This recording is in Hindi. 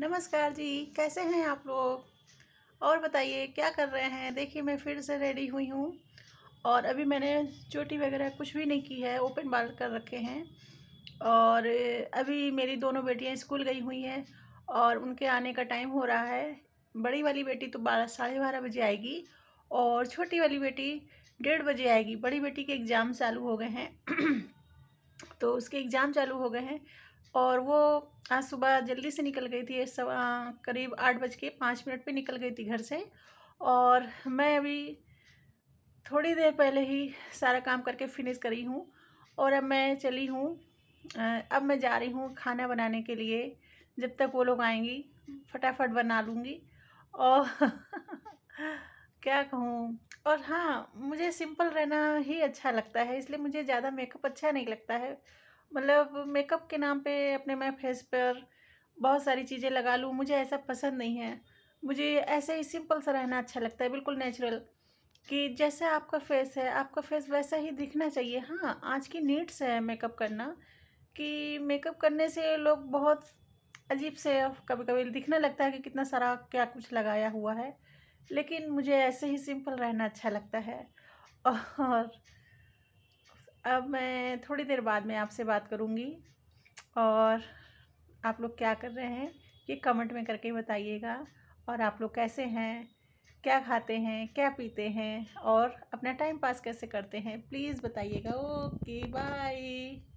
नमस्कार जी कैसे हैं आप लोग और बताइए क्या कर रहे हैं देखिए मैं फिर से रेडी हुई हूँ और अभी मैंने चोटी वगैरह कुछ भी नहीं की है ओपन बाल कर रखे हैं और अभी मेरी दोनों बेटियाँ स्कूल गई हुई हैं और उनके आने का टाइम हो रहा है बड़ी वाली बेटी तो बारह साढ़े बारह बजे आएगी और छोटी वाली बेटी डेढ़ बजे आएगी बड़ी बेटी के एग्ज़ाम चालू हो गए हैं तो उसके एग्ज़ाम चालू हो गए हैं और वो आज हाँ, सुबह जल्दी से निकल गई थी हाँ, करीब आठ बज के पाँच मिनट पे निकल गई थी घर से और मैं अभी थोड़ी देर पहले ही सारा काम करके फिनिश करी हूँ और अब मैं चली हूँ अब मैं जा रही हूँ खाना बनाने के लिए जब तक वो लोग आएंगी फटाफट बना लूँगी और क्या कहूँ और हाँ मुझे सिंपल रहना ही अच्छा लगता है इसलिए मुझे ज़्यादा मेकअप अच्छा नहीं लगता है मतलब मेकअप के नाम पे अपने मैं फेस पर बहुत सारी चीज़ें लगा लूँ मुझे ऐसा पसंद नहीं है मुझे ऐसे ही सिंपल सा रहना अच्छा लगता है बिल्कुल नेचुरल कि जैसे आपका फेस है आपका फेस वैसा ही दिखना चाहिए हाँ आज की नीड्स है मेकअप करना कि मेकअप करने से लोग बहुत अजीब से कभी कभी दिखने लगता है कि कितना सारा क्या कुछ लगाया हुआ है लेकिन मुझे ऐसे ही सिंपल रहना अच्छा लगता है और अब मैं थोड़ी देर बाद में आपसे बात करूँगी और आप लोग क्या कर रहे हैं ये कमेंट में करके बताइएगा और आप लोग कैसे हैं क्या खाते हैं क्या पीते हैं और अपना टाइम पास कैसे करते हैं प्लीज़ बताइएगा ओके बाय